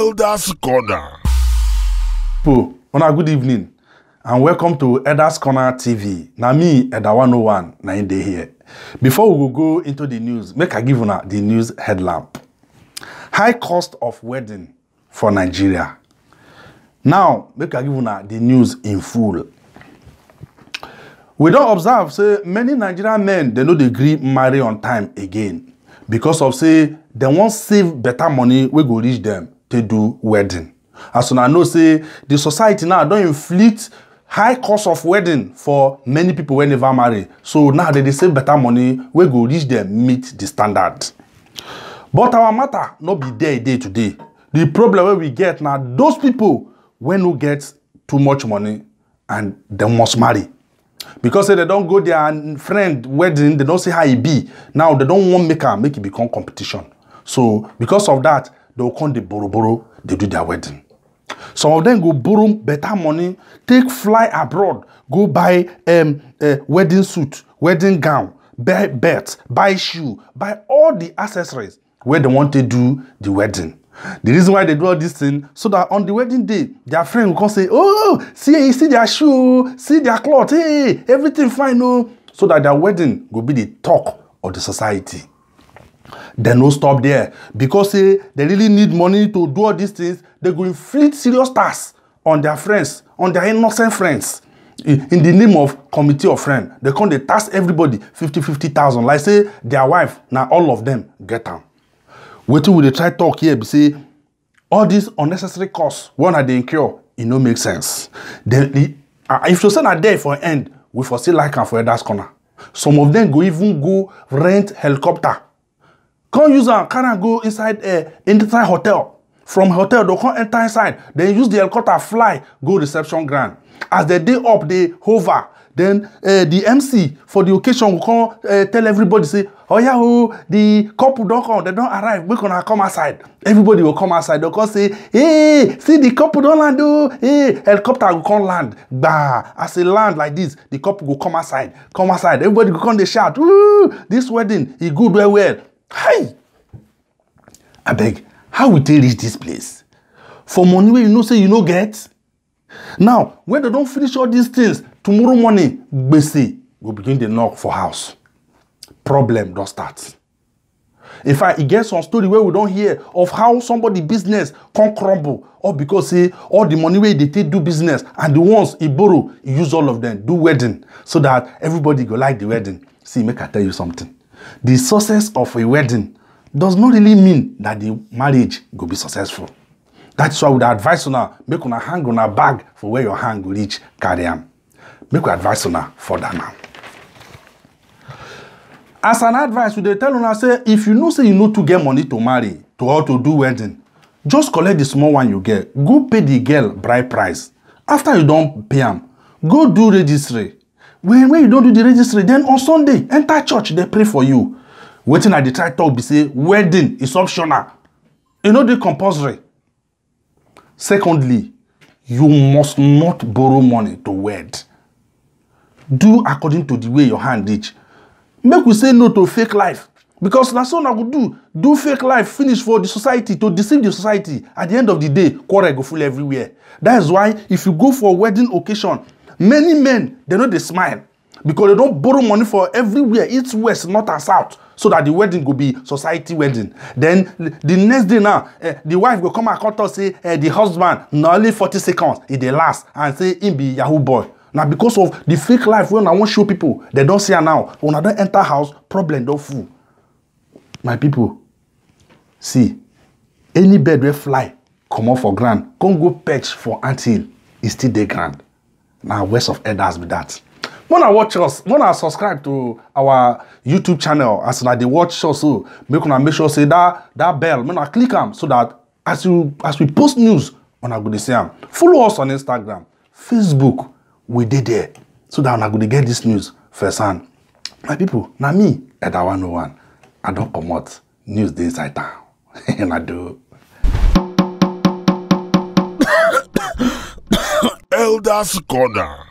Elders Corner. Po, una good evening and welcome to Elders Corner TV. Na me, Elder 101, na in dey here. Before we go into the news, make I give una the news headlamp. High cost of wedding for Nigeria. Now, make I give una the news in full. We don't observe say many Nigerian men they no dey gree marry on time again because of say they wan save better money we go reach them take do wedding as una know say the society now don inflict high cost of wedding for many people wey never marry so now they dey save better money wey go reach dem meet the standard but our matter no be there e dey today the problem wey we get na those people wey no get too much money and dem must marry because say they don go their friend wedding they don see how e be now they don wan make am make e become competition so because of that they will come, they borrow, borrow, they do their wedding. Some of them go borrow better money, take fly abroad, go buy um, a wedding suit, wedding gown, buy belt, buy shoe, buy all the accessories where they want to do the wedding. The reason why they do all this thing so that on the wedding day, their friend will come say, Oh, see, see their shoe, see their cloth, hey, everything fine, no. Oh. So that their wedding will be the talk of the society dem no stop there because say dem really need money to do all these things dem go inflict serious tax on their friends on their innocent friends in, the name of committee of friend dem come dey tax everybody fifty fifty thousand like say their wife na all of them get am wetin we dey try talk here be say all these unnecessary costs, wey una dey incur e no make sense Then e uh, if to say na there for end we for still like am for elders corner some of them go even go rent helicopter Come use am, carry am go inside uh, inside hotel. From hotel, they come enter inside. Then use the helicopter fly go reception ground. As the day up, they hover. Then uh, the MC for the occasion will come uh, tell everybody say, "Oh yeah, oh the couple don come, they don arrive. We gonna come outside." Everybody will come outside. They come say, "Hey, see the couple don land oh! Hey, helicopter go come land. Bah! As e land like this, the couple go come outside. Come outside. Everybody go come dey shout, "Woo! This wedding e good well well." hi abeg how we take reach dis place for money wey you know say you no get now when they don finish all these things tomorrow morning gbese go begin dey knock for house problem don start in fact e get some story wey we don hear of how somebody business come crumble all because say all the money wey e dey take do business and the ones e borrow e use all of them do wedding so that everybody go like the wedding see make i tell you something the success of a wedding does not really mean that the marriage go be successful that's why i would advise una make una hang una bag for where your hand go reach carry am make we advise una further now as an advice we dey tell una say if you know say you no too get money to marry to or to do wedding just collect the small one you get go pay the girl bride price after you don pay am go do registry when when you don't do the registry then on sunday enter church dey pray for you wetin i dey try talk be say wedding is optional e no dey compulsory secondly you must not borrow money to wed do according to the way your hand reach make we say no to fake life because na so una go do do fake life finish for the society to deceive the society at the end of the day quarrel go full everywhere that is why if you go for wedding occasion many men they no dey smile because they don borrow money for everywhere east west north and south so that the wedding go be society wedding then the next day now uh, the wife go come and come talk say uh, the husband na only forty seconds e dey last and say him be yahoo boy na because of the fake life wey una wan show people dem don see am now una don enter house problem don full my people see any bird wey fly comot for ground come go perch for anthill e still dey ground Now, west of elders be that. When I watch us, when I subscribe to our YouTube channel, as I they watch us, so oh, make sure make sure say that that bell. When I click them, so that as you as we post news, on I go see them. Follow us on Instagram, Facebook, we did there, so that I go get this news first hand. My people, now me at 101. I don't promote news the inside town. and I do. Manuel da